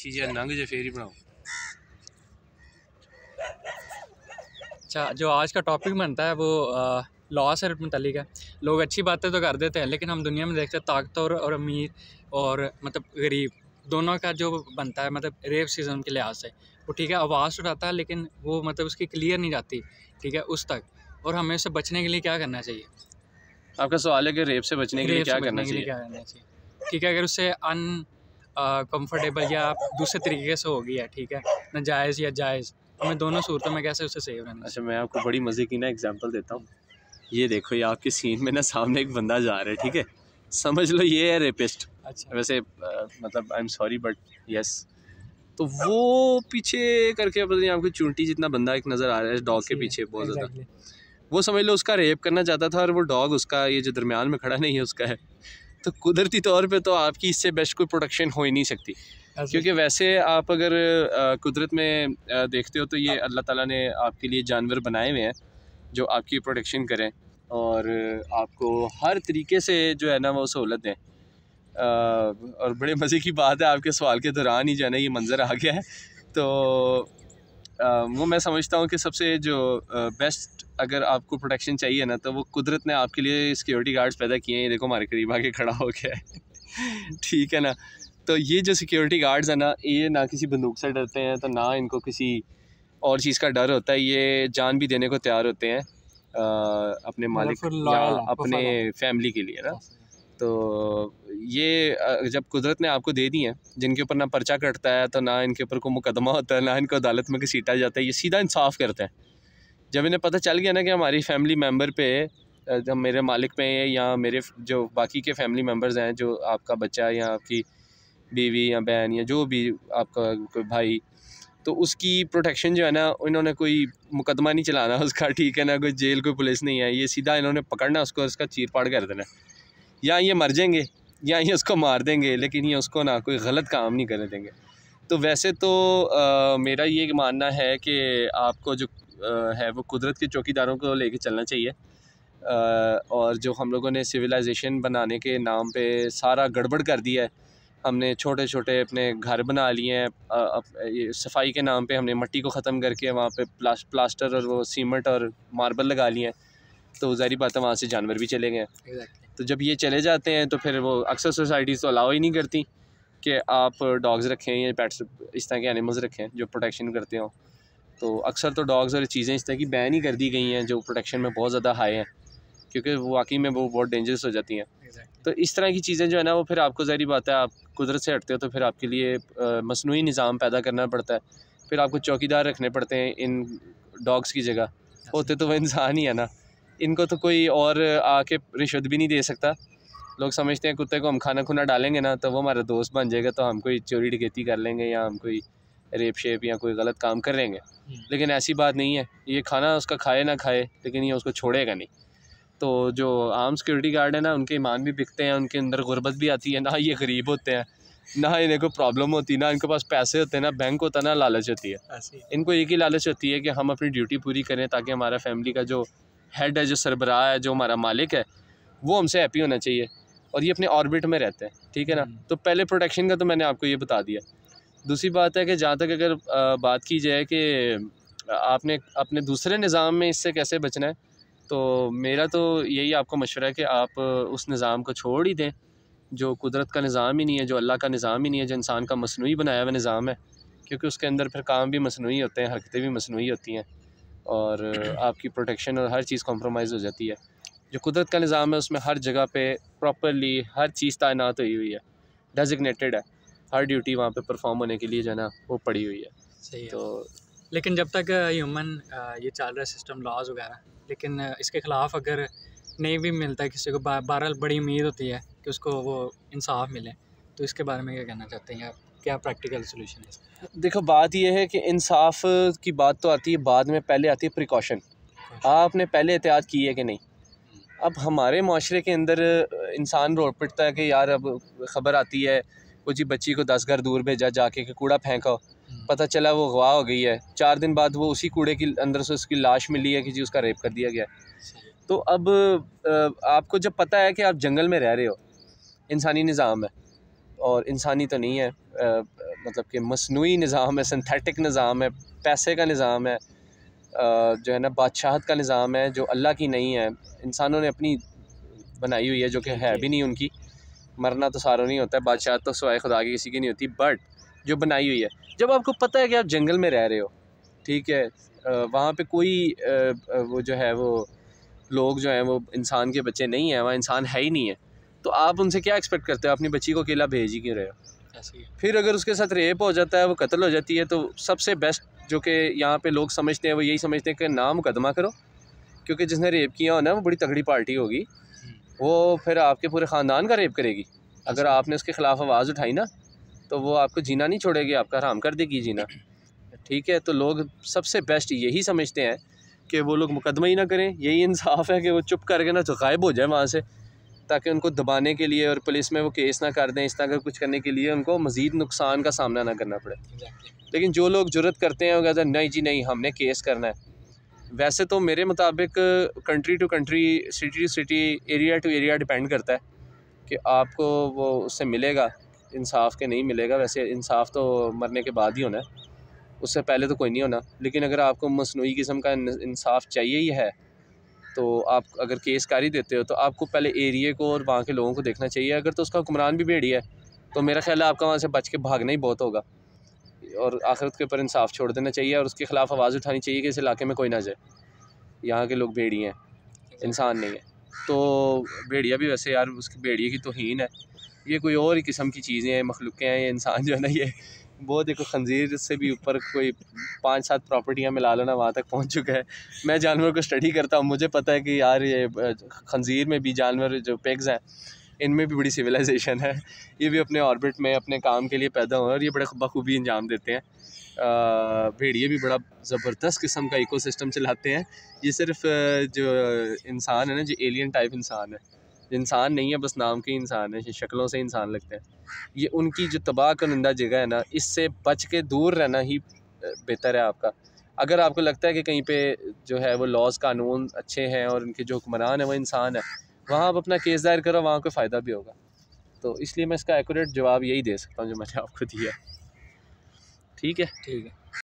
चीज़ें नंग जो फेरी बनाओ अच्छा जो आज का टॉपिक बनता है वो लॉ से मतलब है लोग अच्छी बातें तो कर देते हैं लेकिन हम दुनिया में देखते हैं ताकतवर और अमीर और मतलब गरीब दोनों का जो बनता है मतलब रेप सीज़न के लिहाज से वो ठीक है आवाज़ उठाता है लेकिन वो मतलब उसकी क्लियर नहीं जाती ठीक है उस तक और हमें उससे बचने के लिए क्या करना चाहिए आपका सवाल है कि रेप से बचने के लिए क्या करना चाहिए ठीक है अगर उससे अन कंफर्टेबल या आप दूसरे तरीके से हो है ठीक है नाजायज़ या जायज़ हमें दोनों सूरतों में कैसे उससे सेव रहना अच्छा मैं आपको बड़ी मज़े की ना एग्जांपल देता हूँ ये देखो ये आपके सीन में ना सामने एक बंदा जा रहा है ठीक है समझ लो ये है रेपिस्ट अच्छा वैसे आ, मतलब I am sorry but yes तो वो पीछे करके पता नहीं आपको चूंटी जितना बंदा एक नज़र आ रहा है डॉग के पीछे बहुत ज़्यादा वो समझ लो उसका रेप करना चाहता था और वो डॉग उसका ये जो दरमियान में खड़ा नहीं है उसका है तो कुदरती तौर पे तो आपकी इससे बेस्ट कोई प्रोडक्शन हो ही नहीं सकती क्योंकि वैसे आप अगर कुदरत में देखते हो तो ये अल्लाह ताला ने आपके लिए जानवर बनाए हुए हैं जो आपकी प्रोडक्शन करें और आपको हर तरीके से जो है ना वो सहूलत दें और बड़े मज़े की बात है आपके सवाल के दौरान ही जो है ना ये मंज़र आ गया है तो वो मैं समझता हूँ कि सबसे जो बेस्ट अगर आपको प्रोटेक्शन चाहिए ना तो वो कुदरत ने आपके लिए सिक्योरिटी गार्ड्स पैदा किए हैं ये देखो हमारे करीब आगे खड़ा हो गया है ठीक है ना तो ये जो सिक्योरिटी गार्ड्स हैं ना ये ना किसी बंदूक से डरते हैं तो ना इनको किसी और चीज़ का डर होता है ये जान भी देने को तैयार होते हैं आ, अपने मालिक या अपने फैमिली के लिए ना अच्छा। तो ये जब कुदरत ने आपको दे दी हैं जिनके ऊपर ना पर्चा कटता है तो ना इनके ऊपर कोई मुकदमा होता है ना इनको अदालत में घसीटा जाता है ये सीधा इंसाफ करते हैं जब इन्हें पता चल गया ना कि हमारी फैमिली मेम्बर पे जब मेरे मालिक पे या मेरे जो बाकी के फैमिली मेम्बर्स हैं जो आपका बच्चा या आपकी बीवी या बहन या जो भी आपका कोई भाई तो उसकी प्रोटेक्शन जो है ना इन्होंने कोई मुकदमा नहीं चलाना उसका ठीक है ना कोई जेल कोई पुलिस नहीं है ये सीधा इन्होंने पकड़ना उसको उसका चीर पाड़ कर देना या ये मर जाएंगे या ये उसको मार देंगे लेकिन ये उसको ना कोई गलत काम नहीं करने देंगे तो वैसे तो आ, मेरा ये मानना है कि आपको जो आ, है वो कुदरत के चौकीदारों को लेके चलना चाहिए आ, और जो हम लोगों ने सिविलाइजेशन बनाने के नाम पे सारा गड़बड़ कर दिया है हमने छोटे छोटे अपने घर बना लिए हैं सफाई के नाम पे हमने मिट्टी को ख़त्म करके वहाँ पे प्लास, प्लास्टर और वो सीमेंट और मार्बल लगा लिए हैं तो ज़ाहरी बात है वहाँ से जानवर भी चले गए exactly. तो जब ये चले जाते हैं तो फिर वो अक्सर सोसाइटीज़ तो अलाउ ही नहीं करती कि आप डॉग्स रखें या पेट्स इस तरह के एनिमल्स रखें जो प्रोटेक्शन करते हों तो अक्सर तो डॉग्स और चीज़ें इस तरह की बैन ही कर दी गई हैं जो प्रोटेक्शन में बहुत ज़्यादा हाई हैं क्योंकि वाकई में वो बहुत डेंजरस हो जाती हैं exactly. तो इस तरह की चीज़ें जो है ना वो फिर आपको ज़हरी बात है आप कुदरत से हटते हो तो फिर आपके लिए मसनू निज़ाम पैदा करना पड़ता है फिर आपको चौकीदार रखने पड़ते हैं इन डॉग्स की जगह होते तो वह इंसान ही है ना इनको तो कोई और आके रिश्वत भी नहीं दे सकता लोग समझते हैं कुत्ते को हम खाना खुना डालेंगे ना तो वो हमारा दोस्त बन जाएगा तो हम कोई चोरी डिकेती कर लेंगे या हम कोई रेप शेप या कोई गलत काम कर लेंगे हम्म। लेकिन ऐसी बात नहीं है ये खाना उसका खाए ना खाए लेकिन ये उसको छोड़ेगा नहीं तो जो आम सिक्योरिटी गार्ड है ना उनके ईमान भी बिकते हैं उनके अंदर गुर्बत भी आती है ना ये गरीब होते हैं ना इन्हें कोई प्रॉब्लम होती ना इनके पास पैसे होते हैं ना बैंक होता ना लालच होती है इनको एक ही लालच होती है कि हम अपनी ड्यूटी पूरी करें ताकि हमारा फैमिली का जो हेड है जो सरबरा है जो हमारा मालिक है वो हमसे हैप्पी होना चाहिए और ये अपने ऑर्बिट में रहते हैं ठीक है ना हम्म। तो पहले प्रोटेक्शन का तो मैंने आपको ये बता दिया दूसरी बात है कि जहाँ तक अगर बात की जाए कि आपने अपने दूसरे निज़ाम में इससे कैसे बचना है तो मेरा तो यही आपको मशवरा है कि आप उस निज़ाम को छोड़ ही दें जो कुदरत का निज़ाम ही नहीं है जो अल्लाह का निज़ाम ही नहीं है जो इंसान का मसनू बनाया हुआ निज़ाम है क्योंकि उसके अंदर फिर काम भी मसनू होते हैं हरकतें भी मसनू होती हैं और आपकी प्रोटेक्शन और हर चीज़ कॉम्प्रोमाइज़ हो जाती है जो कुदरत का निज़ाम है उसमें हर जगह पे प्रॉपरली हर चीज़ तैनात हुई हुई है डेजिग्नेटेड है हर ड्यूटी वहाँ पे परफॉर्म होने के लिए जो है ना वो पड़ी हुई है सही है। तो लेकिन जब तक ह्यूमन uh, uh, ये चल रहा है सिस्टम लॉज वगैरह लेकिन uh, इसके ख़िलाफ़ अगर नहीं भी मिलता किसी को बहरहाल बड़ी उम्मीद होती है कि उसको वो इंसाफ मिले तो इसके बारे में क्या कहना चाहते हैं आप क्या प्रैक्टिकल सोल्यूशन है देखो बात यह है कि इंसाफ की बात तो आती है बाद में पहले आती है प्रिकॉशन आपने पहले एहतियात की है कि नहीं अब हमारे माशरे के अंदर इंसान रो पिटता है कि यार अब खबर आती है वो जी बच्ची को दस घर दूर भेजा जाके कि कूड़ा फेंका हम्म। पता चला वो अगवा हो गई है चार दिन बाद वो उसी कूड़े के अंदर से उसकी लाश मिली है कि जी उसका रेप कर दिया गया तो अब आपको जब पता है कि आप जंगल में रह रहे हो इंसानी निज़ाम है और इंसानी तो नहीं है आ, मतलब कि मसनू निज़ाम है सिंथेटिक निज़ाम है पैसे का निज़ाम है आ, जो है ना बादशाहत का निज़ाम है जो अल्लाह की नहीं है इंसानों ने अपनी बनाई हुई है जो कि है भी नहीं उनकी मरना तो सारों नहीं होता है बादशाहत तो सवाए खुदा की किसी की नहीं होती बट जो बनाई हुई है जब आपको पता है कि आप जंगल में रह रहे हो ठीक है वहाँ पे कोई वो जो है वो लोग जो हैं वो इंसान के बच्चे नहीं हैं वहाँ इंसान है ही नहीं है तो आप उनसे क्या एक्सपेक्ट करते हो अपनी बच्ची को अकेला भेज ही क्यों रहे हो फिर अगर उसके साथ रेप हो जाता है वो कत्ल हो जाती है तो सबसे बेस्ट जो कि यहाँ पे लोग समझते हैं वो यही समझते हैं कि ना मुकदमा करो क्योंकि जिसने रेप किया हो ना वो बड़ी तगड़ी पार्टी होगी हम्म। वो फिर आपके पूरे ख़ानदान का रेप करेगी अगर आपने उसके ख़िलाफ़ आवाज़ उठाई ना तो वो आपको जीना नहीं छोड़ेगी आपका हराम कर देगी जीना ठीक है तो लोग सबसे बेस्ट यही समझते हैं कि वो लोग मुकदमा ही ना करें यही इंसाफ है कि वो चुप करके ना तो गायब हो जाए वहाँ से ताकि उनको दबाने के लिए और पुलिस में वो केस ना कर दें इस तरह का कुछ करने के लिए उनको मज़ीद नुकसान का सामना ना करना पड़े लेकिन जो लोग जरूरत करते हैं वो कहते हैं नहीं जी नहीं हमने केस करना है वैसे तो मेरे मुताबिक country to country city to city area to area depend करता है कि आपको वो उससे मिलेगा इंसाफ के नहीं मिलेगा वैसे इंसाफ तो मरने के बाद ही होना है उससे पहले तो कोई नहीं होना लेकिन अगर आपको मसनू किस्म का इंसाफ चाहिए ही है तो आप अगर केस कर ही देते हो तो आपको पहले एरिए को और वहाँ के लोगों को देखना चाहिए अगर तो उसका हुक्मरान भी भेड़िया है तो मेरा ख्याल है आपका वहाँ से बच के भागना ही बहुत होगा और आखिरत के ऊपर इंसाफ छोड़ देना चाहिए और उसके ख़िलाफ़ आवाज़ उठानी चाहिए कि इस इलाके में कोई ना जाए यहाँ के लोग भेड़िए हैं इंसान नहीं है तो भेड़िया भी वैसे यार उसकी भेड़िए की तोहन है ये कोई और ही किस्म की चीज़ें हैं मखलूक़ें हैं ये इंसान जो है ना ये वो देखो खंजीर से भी ऊपर कोई पाँच सात प्रॉपर्टियाँ मिला लो ना वहाँ तक पहुँच चुका है मैं जानवर को स्टडी करता हूँ मुझे पता है कि यार ये खंजीर में भी जानवर जो पेग्स हैं इनमें भी बड़ी सिविलाइजेशन है ये भी अपने ऑर्बिट में अपने काम के लिए पैदा हुए और ये बड़े बखूबी अंजाम देते हैं भेड़िए भी बड़ा ज़बरदस्त किस्म का इकोसिस्टम चलाते हैं ये सिर्फ जो इंसान है ना जो एलियन टाइप इंसान है इंसान नहीं है बस नाम के इंसान है शक्लों से इंसान लगते हैं ये उनकी जो तबाह करंदा जगह है ना इससे बच के दूर रहना ही बेहतर है आपका अगर आपको लगता है कि कहीं पे जो है वो लॉज कानून अच्छे हैं और उनके जो हुक्मरान हैं वो इंसान है वहाँ आप अपना केस दायर करो वहाँ कोई फ़ायदा भी होगा तो इसलिए मैं इसका एक्यूरेट जवाब यही दे सकता हूँ जो मैंने आपको दिया ठीक है ठीक है